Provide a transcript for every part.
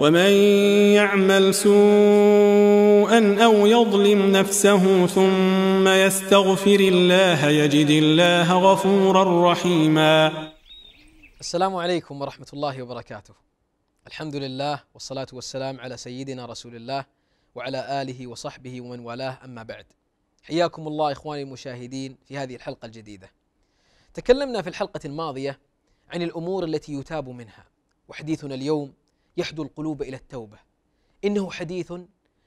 ومن يعمل سوءا أو يظلم نفسه ثم يستغفر الله يجد الله غفورا رحيما السلام عليكم ورحمة الله وبركاته الحمد لله والصلاة والسلام على سيدنا رسول الله وعلى آله وصحبه ومن والاه أما بعد حياكم الله إخواني المشاهدين في هذه الحلقة الجديدة تكلمنا في الحلقة الماضية عن الأمور التي يتاب منها وحديثنا اليوم يحدو القلوب إلى التوبة إنه حديث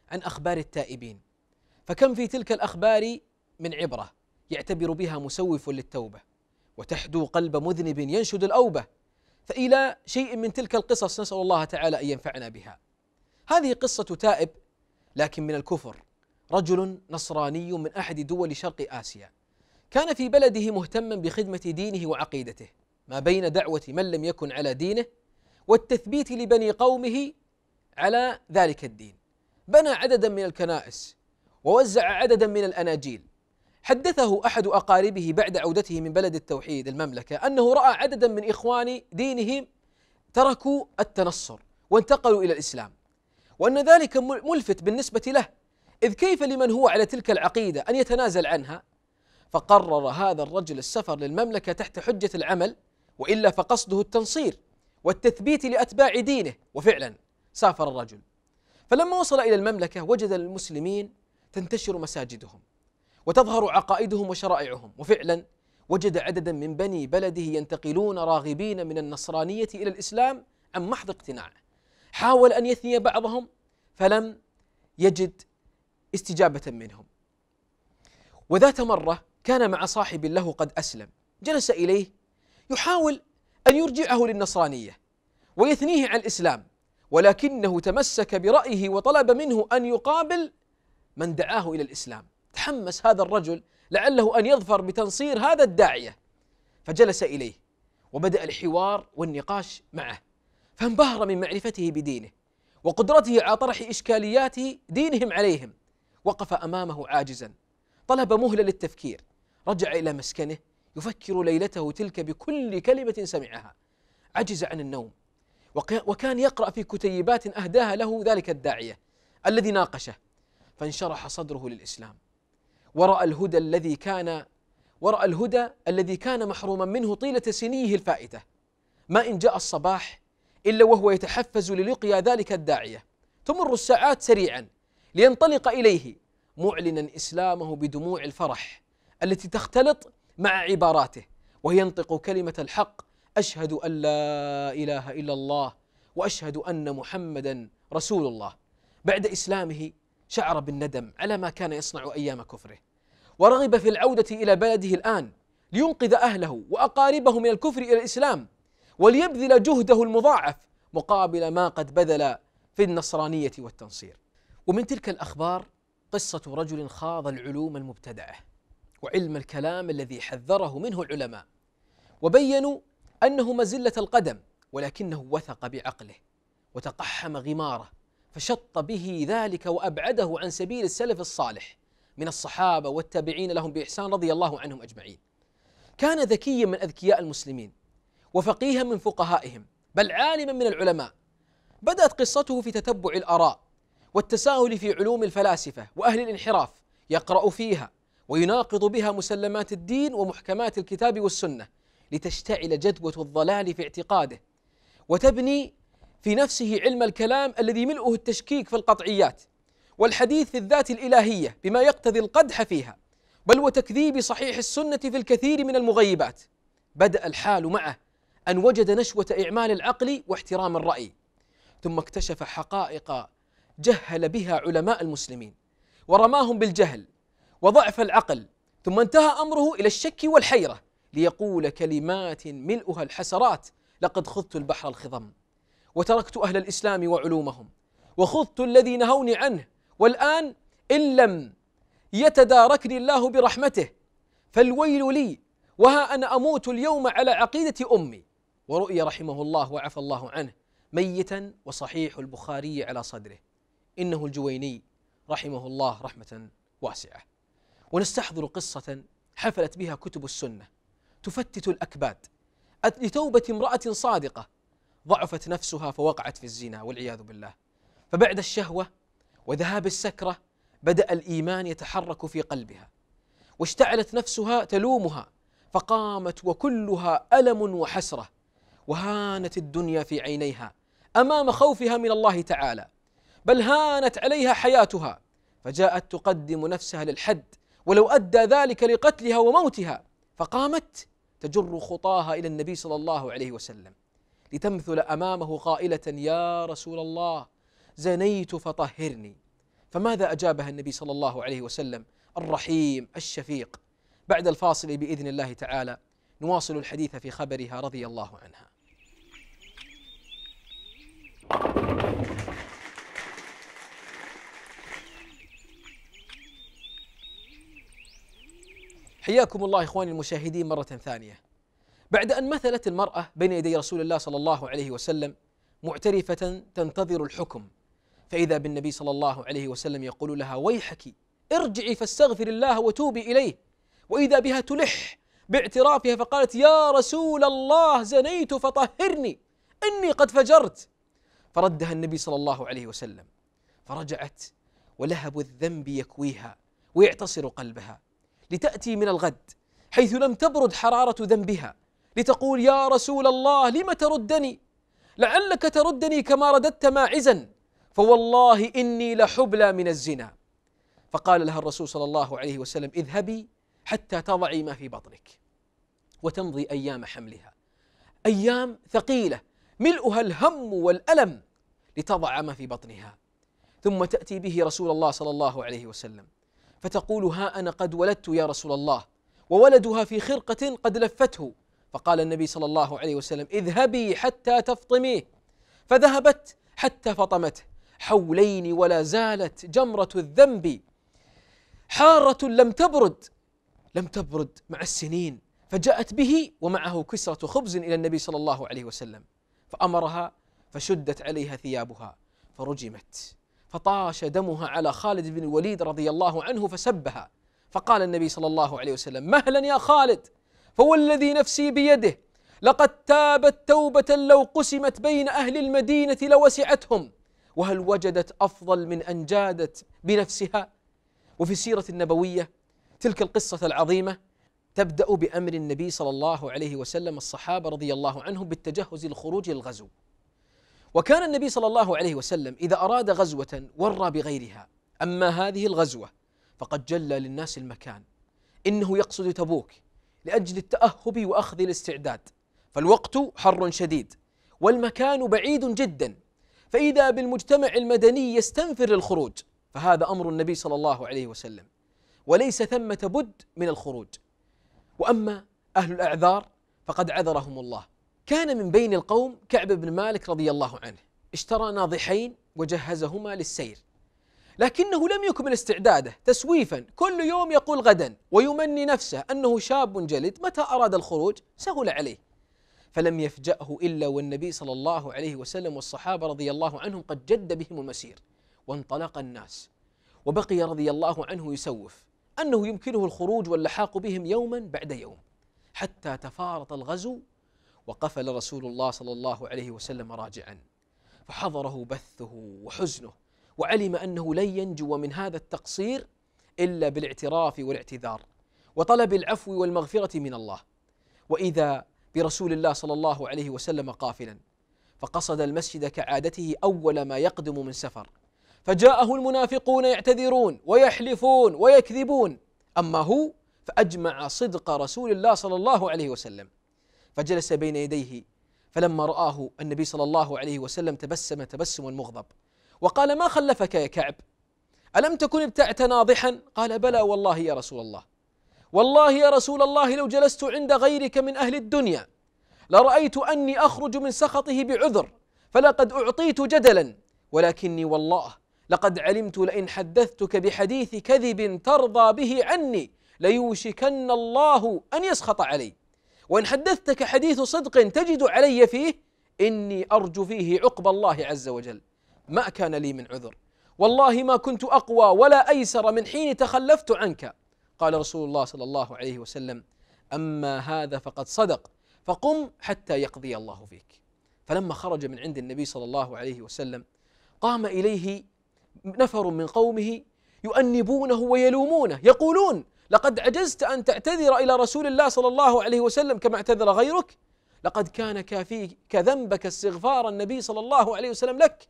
عن أخبار التائبين فكم في تلك الأخبار من عبرة يعتبر بها مسوف للتوبة وتحدو قلب مذنب ينشد الأوبة فإلى شيء من تلك القصص نسأل الله تعالى أن ينفعنا بها هذه قصة تائب لكن من الكفر رجل نصراني من أحد دول شرق آسيا كان في بلده مهتما بخدمة دينه وعقيدته ما بين دعوة من لم يكن على دينه والتثبيت لبني قومه على ذلك الدين بنى عددا من الكنائس ووزع عددا من الأناجيل حدثه أحد أقاربه بعد عودته من بلد التوحيد المملكة أنه رأى عددا من إخوان دينهم تركوا التنصر وانتقلوا إلى الإسلام وأن ذلك ملفت بالنسبة له إذ كيف لمن هو على تلك العقيدة أن يتنازل عنها فقرر هذا الرجل السفر للمملكة تحت حجة العمل وإلا فقصده التنصير والتثبيت لأتباع دينه وفعلا سافر الرجل فلما وصل إلى المملكة وجد المسلمين تنتشر مساجدهم وتظهر عقائدهم وشرائعهم وفعلا وجد عددا من بني بلده ينتقلون راغبين من النصرانية إلى الإسلام عن محض اقتناع حاول أن يثني بعضهم فلم يجد استجابة منهم وذات مرة كان مع صاحب له قد أسلم جلس إليه يحاول أن يرجعه للنصرانية ويثنيه عن الإسلام ولكنه تمسك برأيه وطلب منه أن يقابل من دعاه إلى الإسلام تحمس هذا الرجل لعله أن يظفر بتنصير هذا الداعية فجلس إليه وبدأ الحوار والنقاش معه فانبهر من معرفته بدينه وقدرته على طرح إشكاليات دينهم عليهم وقف أمامه عاجزا طلب مهلة للتفكير رجع إلى مسكنه يفكر ليلته تلك بكل كلمة سمعها عجز عن النوم وكان يقرأ في كتيبات أهداها له ذلك الداعية الذي ناقشه فانشرح صدره للإسلام ورأى الهدى الذي كان ورأى الهدى الذي كان محروما منه طيلة سنيه الفائتة ما إن جاء الصباح إلا وهو يتحفز للقيا ذلك الداعية تمر الساعات سريعا لينطلق إليه معلنا إسلامه بدموع الفرح التي تختلط مع عباراته وينطق كلمة الحق أشهد أن لا إله إلا الله وأشهد أن محمدا رسول الله بعد إسلامه شعر بالندم على ما كان يصنع أيام كفره ورغب في العودة إلى بلده الآن لينقذ أهله وأقاربه من الكفر إلى الإسلام وليبذل جهده المضاعف مقابل ما قد بذل في النصرانية والتنصير ومن تلك الأخبار قصة رجل خاض العلوم المبتدعة وعلم الكلام الذي حذره منه العلماء وبينوا أنه مزلة القدم ولكنه وثق بعقله وتقحم غماره فشط به ذلك وأبعده عن سبيل السلف الصالح من الصحابة والتابعين لهم بإحسان رضي الله عنهم أجمعين كان ذكيا من أذكياء المسلمين وفقيها من فقهائهم بل عالما من العلماء بدأت قصته في تتبع الآراء والتساهل في علوم الفلاسفة وأهل الانحراف يقرأ فيها ويناقض بها مسلمات الدين ومحكمات الكتاب والسنه لتشتعل جدوه الضلال في اعتقاده وتبني في نفسه علم الكلام الذي ملؤه التشكيك في القطعيات والحديث في الذات الالهيه بما يقتضي القدح فيها بل وتكذيب صحيح السنه في الكثير من المغيبات بدا الحال معه ان وجد نشوه اعمال العقل واحترام الراي ثم اكتشف حقائق جهل بها علماء المسلمين ورماهم بالجهل وضعف العقل ثم انتهى امره الى الشك والحيره ليقول كلمات ملؤها الحسرات لقد خضت البحر الخضم وتركت اهل الاسلام وعلومهم وخضت الذي نهوني عنه والان ان لم يتداركني الله برحمته فالويل لي وها انا اموت اليوم على عقيده امي ورؤي رحمه الله وعفى الله عنه ميتا وصحيح البخاري على صدره انه الجويني رحمه الله رحمه واسعه ونستحضر قصة حفلت بها كتب السنة تفتت الأكباد لتوبة امرأة صادقة ضعفت نفسها فوقعت في الزنا والعياذ بالله فبعد الشهوة وذهاب السكرة بدأ الإيمان يتحرك في قلبها واشتعلت نفسها تلومها فقامت وكلها ألم وحسرة وهانت الدنيا في عينيها أمام خوفها من الله تعالى بل هانت عليها حياتها فجاءت تقدم نفسها للحد ولو أدى ذلك لقتلها وموتها فقامت تجر خطاها إلى النبي صلى الله عليه وسلم لتمثل أمامه قائلة يا رسول الله زنيت فطهرني فماذا أجابها النبي صلى الله عليه وسلم الرحيم الشفيق بعد الفاصل بإذن الله تعالى نواصل الحديث في خبرها رضي الله عنها حياكم الله إخواني المشاهدين مرة ثانية بعد أن مثلت المرأة بين يدي رسول الله صلى الله عليه وسلم معترفة تنتظر الحكم فإذا بالنبي صلى الله عليه وسلم يقول لها ويحك ارجعي فاستغفر الله وتوبي إليه وإذا بها تلح باعترافها فقالت يا رسول الله زنيت فطهرني إني قد فجرت فردها النبي صلى الله عليه وسلم فرجعت ولهب الذنب يكويها ويعتصر قلبها لتأتي من الغد حيث لم تبرد حرارة ذنبها لتقول يا رسول الله لم تردني لعلك تردني كما رددت ماعزا فوالله إني لحبلى من الزنا فقال لها الرسول صلى الله عليه وسلم اذهبي حتى تضعي ما في بطنك وتمضي أيام حملها أيام ثقيلة ملؤها الهم والألم لتضع ما في بطنها ثم تأتي به رسول الله صلى الله عليه وسلم فتقول ها أنا قد ولدت يا رسول الله وولدها في خرقة قد لفته فقال النبي صلى الله عليه وسلم اذهبي حتى تفطميه فذهبت حتى فطمته حولين ولا زالت جمرة الذنب حارة لم تبرد لم تبرد مع السنين فجاءت به ومعه كسرة خبز إلى النبي صلى الله عليه وسلم فأمرها فشدت عليها ثيابها فرجمت فطاش دمها على خالد بن الوليد رضي الله عنه فسبها فقال النبي صلى الله عليه وسلم مهلا يا خالد فوالذي نفسي بيده لقد تابت توبة لو قسمت بين أهل المدينة لوسعتهم وهل وجدت أفضل من أن جادت بنفسها وفي السيرة النبوية تلك القصة العظيمة تبدأ بأمر النبي صلى الله عليه وسلم الصحابة رضي الله عنهم بالتجهز للخروج للغزو وكان النبي صلى الله عليه وسلم إذا أراد غزوة ورى بغيرها أما هذه الغزوة فقد جلى للناس المكان إنه يقصد تبوك لأجل التأهب وأخذ الاستعداد فالوقت حر شديد والمكان بعيد جدا فإذا بالمجتمع المدني يستنفر للخروج فهذا أمر النبي صلى الله عليه وسلم وليس ثمة بد من الخروج وأما أهل الأعذار فقد عذرهم الله كان من بين القوم كعب بن مالك رضي الله عنه اشترى ناضحين وجهزهما للسير لكنه لم يكمل استعداده تسويفا كل يوم يقول غدا ويمني نفسه انه شاب جلد متى اراد الخروج سهل عليه فلم يفجأه الا والنبي صلى الله عليه وسلم والصحابه رضي الله عنهم قد جد بهم المسير وانطلق الناس وبقي رضي الله عنه يسوف انه يمكنه الخروج واللحاق بهم يوما بعد يوم حتى تفارط الغزو وقفل رسول الله صلى الله عليه وسلم راجعا فحضره بثه وحزنه وعلم انه لن ينجو من هذا التقصير الا بالاعتراف والاعتذار وطلب العفو والمغفره من الله واذا برسول الله صلى الله عليه وسلم قافلا فقصد المسجد كعادته اول ما يقدم من سفر فجاءه المنافقون يعتذرون ويحلفون ويكذبون اما هو فاجمع صدق رسول الله صلى الله عليه وسلم فجلس بين يديه فلما رآه النبي صلى الله عليه وسلم تبسم تبسما مغضب وقال ما خلفك يا كعب ألم تكن ابتعت ناضحا قال بلى والله يا رسول الله والله يا رسول الله لو جلست عند غيرك من أهل الدنيا لرأيت أني أخرج من سخطه بعذر فلقد أعطيت جدلا ولكني والله لقد علمت لئن حدثتك بحديث كذب ترضى به عني ليوشكن الله أن يسخط علي وإن حدثتك حديث صدق تجد علي فيه إني أرجو فيه عقب الله عز وجل ما كان لي من عذر والله ما كنت أقوى ولا أيسر من حين تخلفت عنك قال رسول الله صلى الله عليه وسلم أما هذا فقد صدق فقم حتى يقضي الله فيك فلما خرج من عند النبي صلى الله عليه وسلم قام إليه نفر من قومه يؤنبونه ويلومونه يقولون لقد عجزت أن تعتذر إلى رسول الله صلى الله عليه وسلم كما اعتذر غيرك لقد كان كافيك ذنبك استغفار النبي صلى الله عليه وسلم لك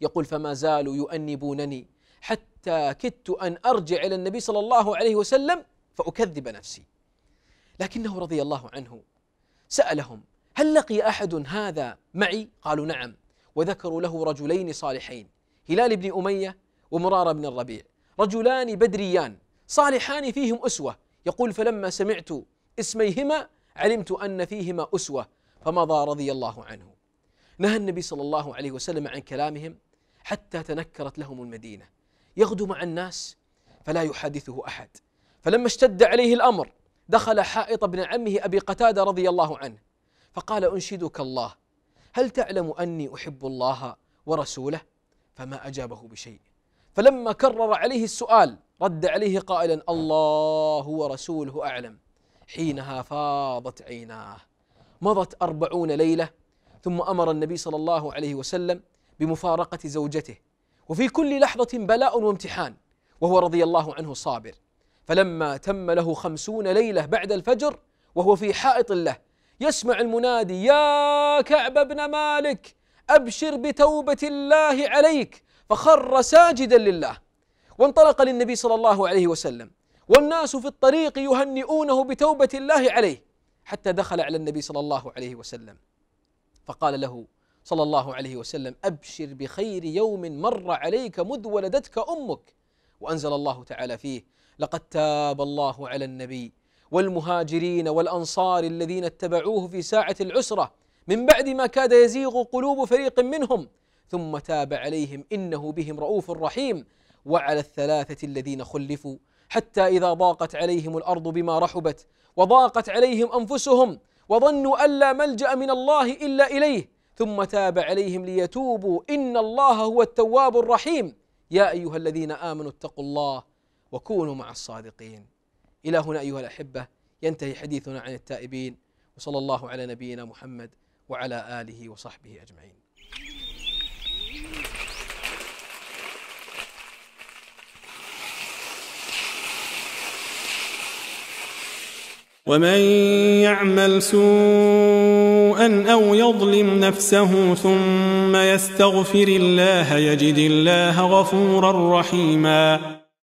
يقول فما زالوا يؤنبونني حتى كدت أن أرجع إلى النبي صلى الله عليه وسلم فأكذب نفسي لكنه رضي الله عنه سألهم هل لقي أحد هذا معي قالوا نعم وذكروا له رجلين صالحين هلال بن أمية ومرار بن الربيع رجلان بدريان صالحان فيهم أسوة يقول فلما سمعت اسميهما علمت أن فيهما أسوة فمضى رضي الله عنه نهى النبي صلى الله عليه وسلم عن كلامهم حتى تنكرت لهم المدينة يغدو مع الناس فلا يحادثه أحد فلما اشتد عليه الأمر دخل حائط ابن عمه أبي قتادة رضي الله عنه فقال أنشدك الله هل تعلم أني أحب الله ورسوله فما أجابه بشيء فلما كرر عليه السؤال رد عليه قائلا الله ورسوله أعلم حينها فاضت عيناه مضت أربعون ليلة ثم أمر النبي صلى الله عليه وسلم بمفارقة زوجته وفي كل لحظة بلاء وامتحان وهو رضي الله عنه صابر فلما تم له خمسون ليلة بعد الفجر وهو في حائط له يسمع المنادي يا كعب بن مالك أبشر بتوبة الله عليك فخر ساجدا لله وانطلق للنبي صلى الله عليه وسلم والناس في الطريق يهنئونه بتوبة الله عليه حتى دخل على النبي صلى الله عليه وسلم فقال له صلى الله عليه وسلم أبشر بخير يوم مر عليك مذ ولدتك أمك وأنزل الله تعالى فيه لقد تاب الله على النبي والمهاجرين والأنصار الذين اتبعوه في ساعة العسرة من بعد ما كاد يزيغ قلوب فريق منهم ثم تاب عليهم إنه بهم رؤوف رحيم وعلى الثلاثة الذين خلفوا حتى إذا ضاقت عليهم الأرض بما رحبت وضاقت عليهم أنفسهم وظنوا أن لا ملجأ من الله إلا إليه ثم تاب عليهم ليتوبوا إن الله هو التواب الرحيم يا أيها الذين آمنوا اتقوا الله وكونوا مع الصادقين إلى هنا أيها الأحبة ينتهي حديثنا عن التائبين وصلى الله على نبينا محمد وعلى آله وصحبه أجمعين ومن يعمل سوءا أو يظلم نفسه ثم يستغفر الله يجد الله غفورا رحيما